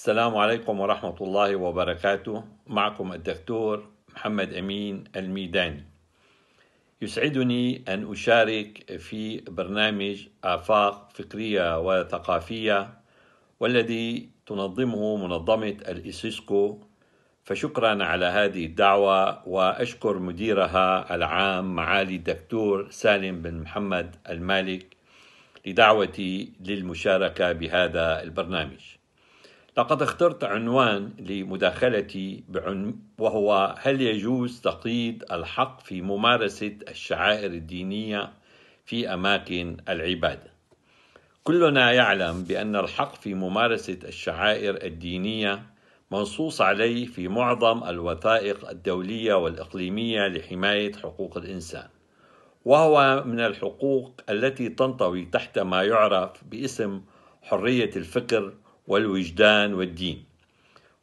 السلام عليكم ورحمة الله وبركاته معكم الدكتور محمد أمين الميداني يسعدني أن أشارك في برنامج آفاق فكرية وثقافية والذي تنظمه منظمة الإسيسكو فشكرا على هذه الدعوة وأشكر مديرها العام معالي الدكتور سالم بن محمد المالك لدعوتي للمشاركة بهذا البرنامج لقد اخترت عنوان لمداخلتي بعن وهو هل يجوز تقييد الحق في ممارسة الشعائر الدينية في أماكن العبادة كلنا يعلم بأن الحق في ممارسة الشعائر الدينية منصوص عليه في معظم الوثائق الدولية والإقليمية لحماية حقوق الإنسان وهو من الحقوق التي تنطوي تحت ما يعرف باسم حرية الفكر والوجدان والدين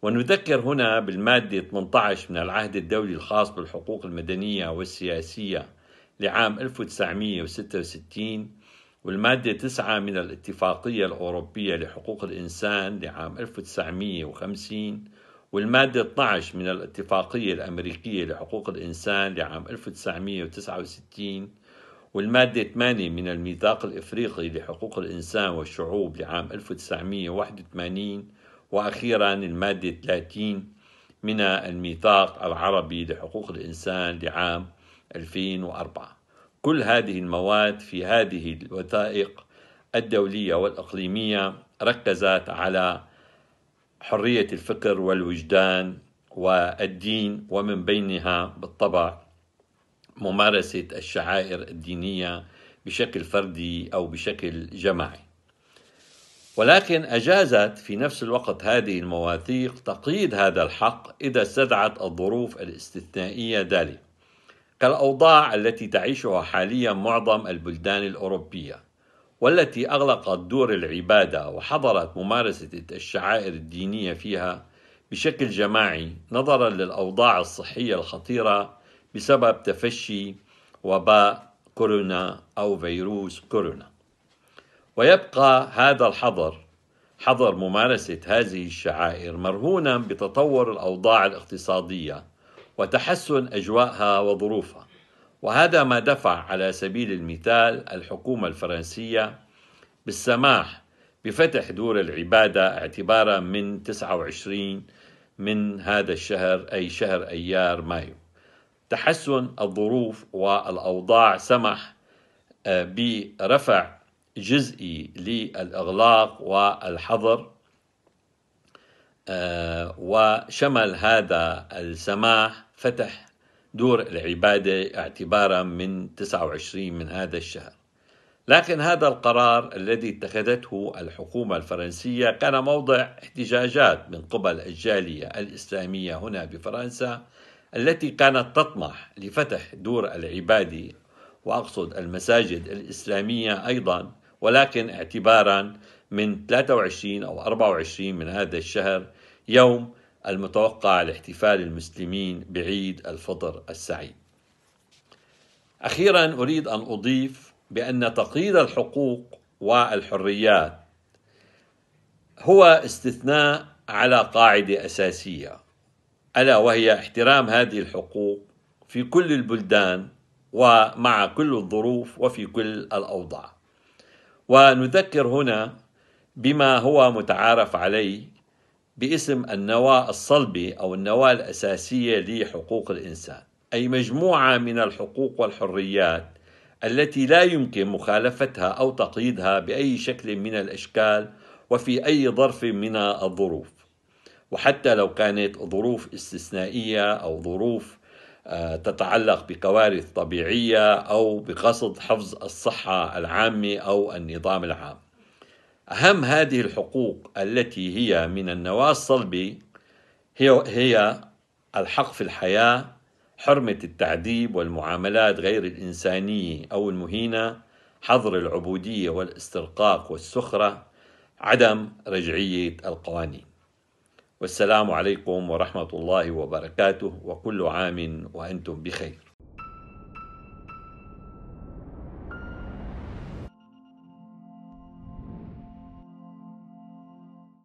ونذكر هنا بالمادة 18 من العهد الدولي الخاص بالحقوق المدنية والسياسية لعام 1966 والمادة 9 من الاتفاقية الأوروبية لحقوق الإنسان لعام 1950 والمادة 12 من الاتفاقية الأمريكية لحقوق الإنسان لعام 1969 والمادة 8 من الميثاق الإفريقي لحقوق الإنسان والشعوب لعام 1981 وأخيرا المادة 30 من الميثاق العربي لحقوق الإنسان لعام 2004 كل هذه المواد في هذه الوثائق الدولية والإقليمية ركزت على حرية الفكر والوجدان والدين ومن بينها بالطبع ممارسة الشعائر الدينية بشكل فردي أو بشكل جماعي ولكن أجازت في نفس الوقت هذه المواثيق تقييد هذا الحق إذا استدعت الظروف الاستثنائية ذلك كالأوضاع التي تعيشها حاليا معظم البلدان الأوروبية والتي أغلقت دور العبادة وحظرت ممارسة الشعائر الدينية فيها بشكل جماعي نظرا للأوضاع الصحية الخطيرة بسبب تفشي وباء كورونا أو فيروس كورونا ويبقى هذا الحظر حظر ممارسة هذه الشعائر مرهونا بتطور الأوضاع الاقتصادية وتحسن أجواءها وظروفها وهذا ما دفع على سبيل المثال الحكومة الفرنسية بالسماح بفتح دور العبادة اعتبارا من 29 من هذا الشهر أي شهر أيار مايو تحسن الظروف والأوضاع سمح آه، برفع جزئي للإغلاق والحظر آه، وشمل هذا السماح فتح دور العبادة اعتبارا من 29 من هذا الشهر لكن هذا القرار الذي اتخذته الحكومة الفرنسية كان موضع احتجاجات من قبل الجالية الإسلامية هنا بفرنسا التي كانت تطمح لفتح دور العبادي وأقصد المساجد الإسلامية أيضا ولكن اعتبارا من 23 أو 24 من هذا الشهر يوم المتوقع لاحتفال المسلمين بعيد الفطر السعيد. أخيرا أريد أن أضيف بأن تقييد الحقوق والحريات هو استثناء على قاعدة أساسية ألا وهي احترام هذه الحقوق في كل البلدان ومع كل الظروف وفي كل الأوضاع ونذكر هنا بما هو متعارف عليه باسم النواة الصلبة أو النواة الأساسية لحقوق الإنسان أي مجموعة من الحقوق والحريات التي لا يمكن مخالفتها أو تقييدها بأي شكل من الأشكال وفي أي ظرف من الظروف وحتى لو كانت ظروف استثنائيه او ظروف آه، تتعلق بكوارث طبيعيه او بقصد حفظ الصحه العامه او النظام العام. اهم هذه الحقوق التي هي من النواه الصلبه هي هي الحق في الحياه، حرمه التعذيب والمعاملات غير الانسانيه او المهينه، حظر العبوديه والاسترقاق والسخره، عدم رجعيه القوانين. والسلام عليكم ورحمة الله وبركاته وكل عام وأنتم بخير